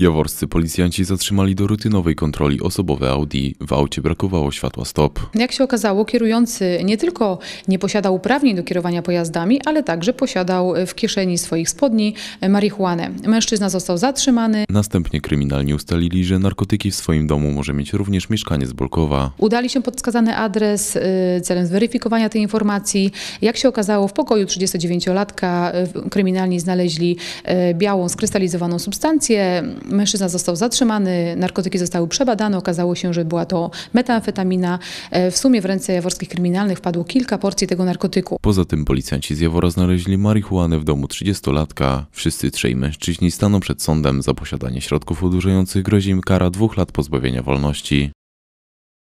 Jaworscy policjanci zatrzymali do rutynowej kontroli osobowe Audi. W aucie brakowało światła stop. Jak się okazało, kierujący nie tylko nie posiadał uprawnień do kierowania pojazdami, ale także posiadał w kieszeni swoich spodni marihuanę. Mężczyzna został zatrzymany. Następnie kryminalni ustalili, że narkotyki w swoim domu może mieć również mieszkaniec Bolkowa. Udali się pod wskazany adres y, celem zweryfikowania tej informacji. Jak się okazało, w pokoju 39-latka y, kryminalni znaleźli y, białą skrystalizowaną substancję Mężczyzna został zatrzymany, narkotyki zostały przebadane, okazało się, że była to metamfetamina. E, w sumie w ręce jaworskich kryminalnych wpadło kilka porcji tego narkotyku. Poza tym policjanci z Jawora znaleźli marihuanę w domu 30-latka. Wszyscy trzej mężczyźni staną przed sądem za posiadanie środków odurzających grozi im kara dwóch lat pozbawienia wolności.